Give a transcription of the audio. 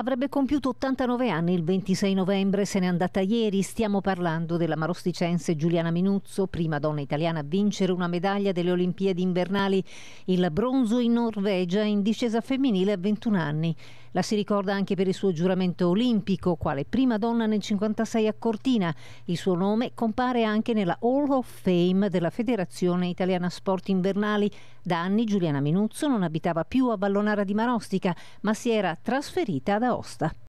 Avrebbe compiuto 89 anni il 26 novembre, se n'è andata ieri. Stiamo parlando della marosticense Giuliana Minuzzo, prima donna italiana a vincere una medaglia delle Olimpiadi invernali, il bronzo in Norvegia in discesa femminile a 21 anni. La si ricorda anche per il suo giuramento olimpico, quale prima donna nel 1956 a Cortina. Il suo nome compare anche nella Hall of Fame della Federazione Italiana Sport Invernali. Da anni Giuliana Minuzzo non abitava più a Ballonara di Marostica, ma si era trasferita ad det oss, det.